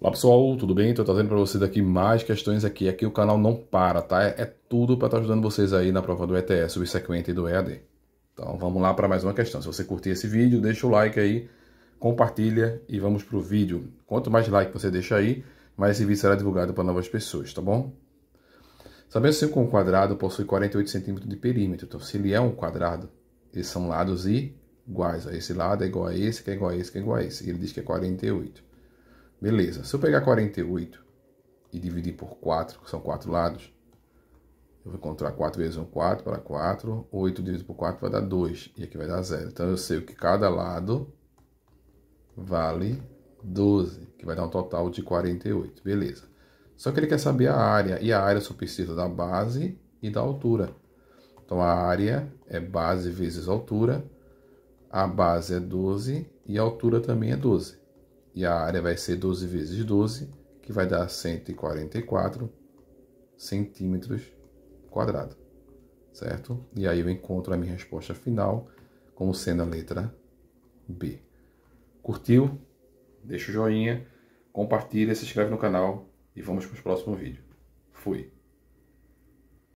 Olá pessoal, tudo bem? Estou trazendo para vocês aqui mais questões aqui. Aqui o canal não para, tá? É, é tudo para estar tá ajudando vocês aí na prova do ETS subsequente e do EAD. Então vamos lá para mais uma questão. Se você curtir esse vídeo, deixa o like aí, compartilha e vamos para o vídeo. Quanto mais like você deixa aí, mais esse vídeo será divulgado para novas pessoas, tá bom? Sabemos se um quadrado possui 48 centímetros de perímetro. Então se ele é um quadrado, eles são lados iguais. Esse lado é igual a esse, que é igual a esse, que é igual a esse. E ele diz que é 48. Beleza, se eu pegar 48 e dividir por 4, que são 4 lados, eu vou encontrar 4 vezes 1, 4 para 4, 8 dividido por 4 vai dar 2, e aqui vai dar 0. Então eu sei que cada lado vale 12, que vai dar um total de 48, beleza. Só que ele quer saber a área, e a área só precisa da base e da altura. Então a área é base vezes altura, a base é 12 e a altura também é 12 e a área vai ser 12 vezes 12, que vai dar 144 centímetros quadrados, certo? E aí eu encontro a minha resposta final como sendo a letra B. Curtiu? Deixa o joinha, compartilha, se inscreve no canal e vamos para o próximo vídeo. Fui!